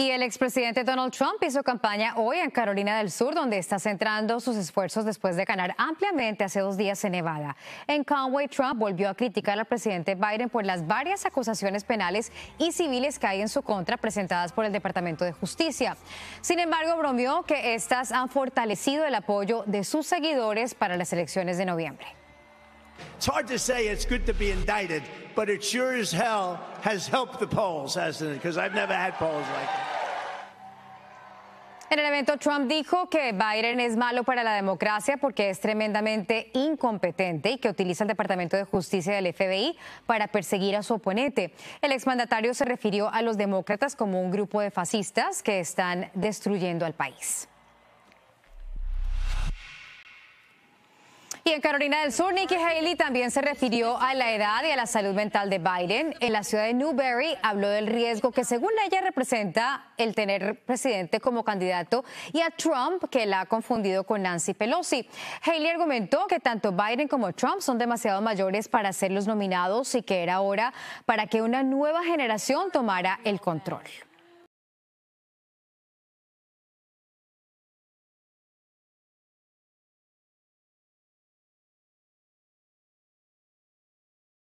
Y el expresidente Donald Trump hizo campaña hoy en Carolina del Sur, donde está centrando sus esfuerzos después de ganar ampliamente hace dos días en Nevada. En Conway, Trump volvió a criticar al presidente Biden por las varias acusaciones penales y civiles que hay en su contra presentadas por el Departamento de Justicia. Sin embargo, bromeó que estas han fortalecido el apoyo de sus seguidores para las elecciones de noviembre. En el evento, Trump dijo que Biden es malo para la democracia porque es tremendamente incompetente y que utiliza el Departamento de Justicia del FBI para perseguir a su oponente. El exmandatario se refirió a los demócratas como un grupo de fascistas que están destruyendo al país. Y en Carolina del Sur, Nikki Haley también se refirió a la edad y a la salud mental de Biden. En la ciudad de Newberry habló del riesgo que según ella representa el tener presidente como candidato y a Trump que la ha confundido con Nancy Pelosi. Haley argumentó que tanto Biden como Trump son demasiado mayores para ser los nominados y que era hora para que una nueva generación tomara el control.